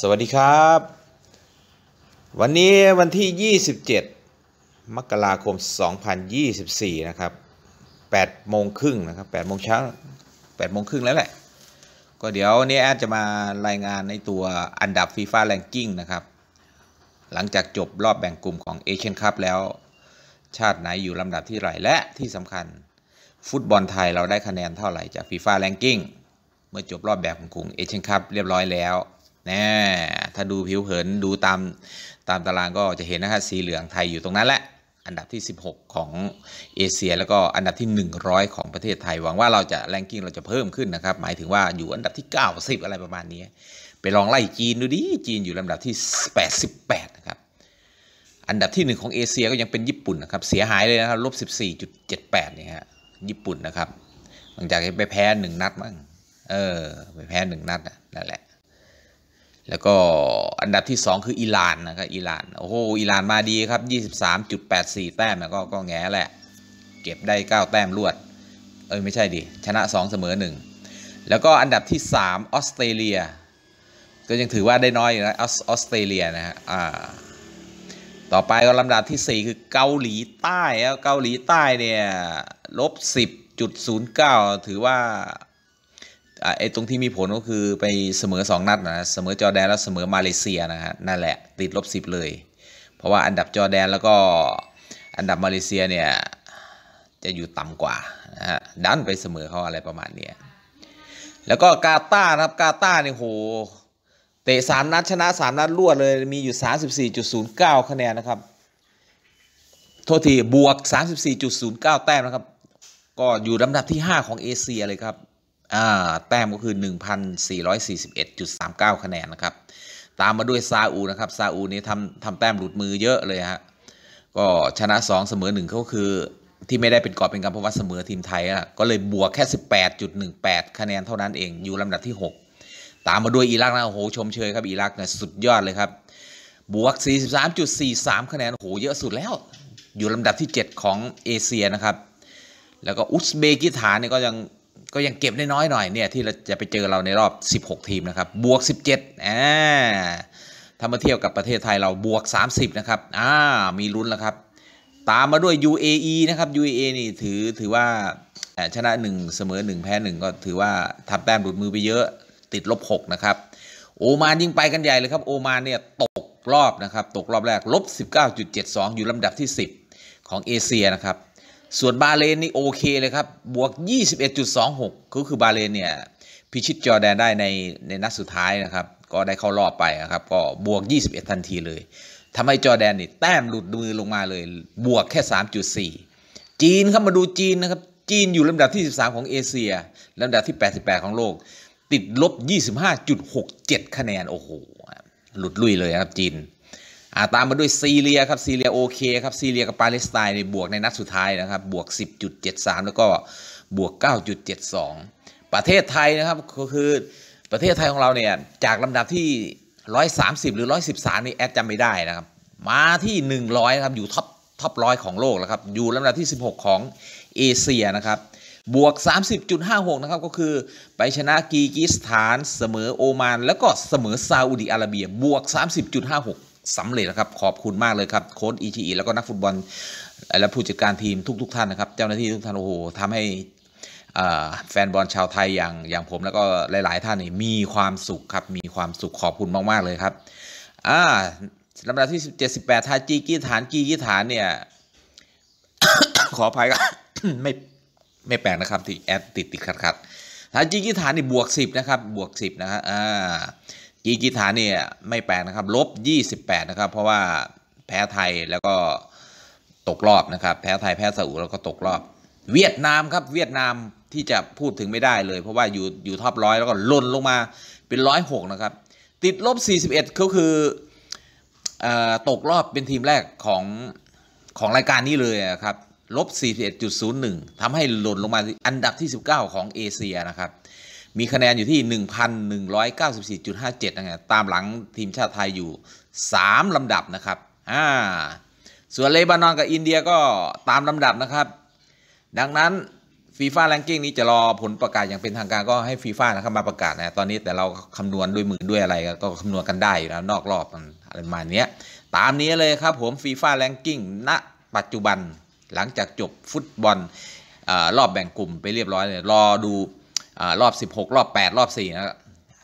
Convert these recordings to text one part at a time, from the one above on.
สวัสดีครับ วันนี้วันที่ 27มกราคม2024นะครับ8โมงครึ่งนะครับ8โมงเช้า8โมงครึ่งแล้วแหละ ก็เดี๋ยวนี้แอดจะมารายงานในตัวอันดับฟีฟ่าแรงกิ้งนะครับ หลังจากจบรอบแบ่งกลุ่มของเอเชียนคัพแล้วชาติไหนอยู่ลำดับที่ไหรและที่สำคัญฟุตบอลไทยเราได้คะแนนเท่าไหร่จากฟีฟ่าแรงกิ้งเมื่อจบรอบแบ่งกลุ่มเอเชียนคัพเรียบร้อยแล้วนะถ้าดูผิวเผิน ดูตามตามตารางก็จะเห็นนะครับสีเหลืองไทยอยู่ตรงนั้นแหละ อันดับที่ 16 ของเอเชียแล้วก็อันดับที่100 ของประเทศไทย หวังว่าเราจะแรงกิ้งเราจะเพิ่มขึ้นนะครับ หมายถึงว่าอยู่อันดับที่ 90อะไรประมาณนี้ ไปลองไล่จีนดูดิ จีนอยู่ลำดับที่ 88นะครับ อันดับที่1ของเอเชียก็ยังเป็นญี่ปุ่นนะครับ เสียหายเลยนะครับลบ14.78เนี่ยฮะ ญี่ปุ่นนะครับ หลังจากไปแพ้หนึ่งนัดมั้งเออ ไปแพ้หนึ่งนัดนั่นแหละแล้วก็อันดับที่ 2 คืออิหร่านนะครับอิหร่านโอ้โหอิหร่านมาดีครับ 23.84 แต้มนะก็ก็แง่แหละ เก็บได้ 9 แต้มรวดเอ้ยไม่ใช่ดิ ชนะ 2 เสมอ 1 แล้วก็อันดับที่ 3 ออสเตรเลียก็ยังถือว่าได้น้อยอยู่นะออสเตรเลียนะฮะอ่าต่อไปก็ลำดับที่ 4 คือเกาหลีใต้เกาหลีใต้ เนี่ยลบ 10.09 ถือว่าไอ้ตรงที่มีผลก็คือไปเสมอ2นัดนะเสมอจอแดน แล้วเสมอมาเลเซียนะฮะนั่นแหละติดลบ10เลย เพราะว่าอันดับจอแดนแล้วก็อันดับมาเลเซียเนี่ยจะอยู่ต่ำกว่านะฮะดันไปเสมอเขาอะไรประมาณนี้แล้วก็กาตาร์นะครับกาตาร์เนี่ยโหเตะสามนัดชนะสามนัดรวดเลยมีอยู่ส4 0ามิบี่จุดศูนย์เก้าคะแนนนะครับ โทษทีบวกส4 0ามิบี่จุดศูนย์เก้าแต้มนะครับ ก็อยู่ลำดับที่ห้าของเอเชียเลยครับแต้มก็คือ 1,441.39 คะแนนนะครับ ตามมาด้วยซาอูนะครับ ซาอูนี้ทำทำแต้มหลุดมือเยอะเลยฮะก็ชนะ 2 เสมอ1ก็คือที่ไม่ได้เป็นกอบเป็นกำเพราะว่าเสมอทีมไทย อ่ะก็เลยบวกแค่ 18.18 คะแนนเท่านั้นเองอยู่ลำดับที่ 6 ตามมาด้วยอิรัก นะ โอ้โหชมเชยครับอิรักเนี่ยสุดยอดเลยครับ บวก 43.43 คะแนนโอ้โห เยอะสุดแล้ว อยู่ลำดับที่ 7 ของเอเชียนะครับแล้วก็อุซเบกิสถานเนี่ยก็ยังก็ยังเก็บได้น้อยหน่อยเนี่ยที่เราจะไปเจอเราในรอบ 16 ทีมนะครับ บวก 17อ่าถ้ามาเทียบกับประเทศไทยเราบวก 30 นะครับ อ่า มีลุ้นแล้วครับ ตามมาด้วย UAE นะครับ UAE นี่ถือถือว่าชนะ 1 เสมอ1 แพ้1ก็ถือว่าทำแต้มหลุดมือไปเยอะติดลบ 6 นะครับ โอมานยิ่งไปกันใหญ่เลยครับ โอมานเนี่ยตกรอบนะครับตกรอบแรกลบ 19.72 อยู่ลำดับที่ 10 ของเอเชียนะครับส่วนบาเลนนี่โอเคเลยครับ บวก 21.26 ก็คือบาเลนเนี่ย พิชิตจอแดนได้ในในนัดสุดท้ายนะครับ ก็ได้เข้ารอบไปนะครับ ก็บวก 21 ทันทีเลยทำให้จอแดนนี่ แต้มหลุดมือลงมาเลย บวกแค่ 3.4 จีนครับมาดูจีนนะครับ จีนอยู่ลำดับที่ 13 ของเอเชียลำดับที่ 88 ของโลก ติดลบ 25.67 คะแนนโอ้โห หลุดลุยเลยครับจีนตามมาด้วยซีเรียครับซีเรียโอเคครับซีเรียกับปาเลสไตน์ในบวกในนัดสุดท้ายนะครับบวก 10.73 แล้วก็บวก 9.72 ประเทศไทยนะครับก็คือประเทศไทยของเราเนี่ย จากลำดับที่ 130 หรือ 113 นี่แอดจำไม่ได้นะครับมาที่ 100นะครับอยู่ท็อปท็อปร้อยของโลกแล้วครับอยู่ลำดับที่ 16 ของเอเชียนะครับบวก 30.56นะครับก็คือไปชนะกีกิสถานเสมอโอมาน แล้วก็เสมอซาอุดีอาระเบียบวก 30.56สำเร็จนะครับขอบคุณมากเลยครับ โค้ดอีชีแล้วก็นักฟุตบอลและผู้จัดการทีมทุกๆทท่านนะครับเจ้าหน้าที่ทุกท่านโอ้โหทำให้แฟนบอลชาวไทยอย่างอย่างผม แล้วก็หลายๆท่านนี่มีความสุขครับมีความสุขขอบคุณมากๆเลยครับอ่าลำดับที่ 7 8ทาจีกีฐานกีกีฐานเนี่ยขออภัยครับ ไม่ไม่แปลกนะครับที่แอดติดติดขัดขัดทาจีกีฐานนี่บวก10นะครับบวก10นะฮะอ่ากีกีฐานเนี่ยไม่แปลกนะครับลบ28นะครับเพราะว่าแพ้ไทยแล้วก็ตกรอบนะครับแพ้ไทยแพ้ซาอุแล้วก็ตกรอบ เวียดนามครับเวียดนามที่จะพูดถึงไม่ได้เลยเพราะว่าอยู่อยู่ท็อปร้อยแล้วก็ล่นลงมาเป็นร้อยหกนะครับติดลบ41ก็คือตกรอบเป็นทีมแรกของของรายการนี้เลยครับลบ41.01ทำให้หล่นลงมาอันดับที่ 19 ของเอเชียนะครับมีคะแนนอยู่ที่ 1,194.57นะครับตามหลังทีมชาติไทยอยู่ 3ลำดับนะครับอ่าส่วนเลบานอนกับอินเดียก็ตามลำดับนะครับ ดังนั้นฟีฟ่าแรงกิ้งนี้จะรอผลประกาศอย่างเป็นทางการก็ให้ฟีฟ่านะครับมาประกาศนะตอนนี้แต่เราคำนวณด้วยมือด้วยอะไรก็คำนวณกันได้นะนอกรอบอะไรประมาณนี้ตามนี้เลยครับผมฟีฟ่าแรงกิ้งณปัจจุบันหลังจากจบฟุตบอลอรอบแบ่งกลุ่ม ไปเรียบร้อยเลยรอดูรอบ 16 รอบ 8 รอบ4นะ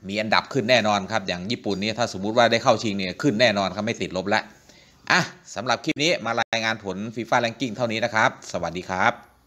มีอันดับขึ้นแน่นอนครับ อย่างญี่ปุ่นนี่ถ้าสมมุติว่าได้เข้าชิงเนี่ย ขึ้นแน่นอนครับไม่ติดลบแล้วอ่ะสำหรับคลิปนี้มารายงานผลฟีฟ่าแลงกิ้งเท่านี้นะครับ สวัสดีครับ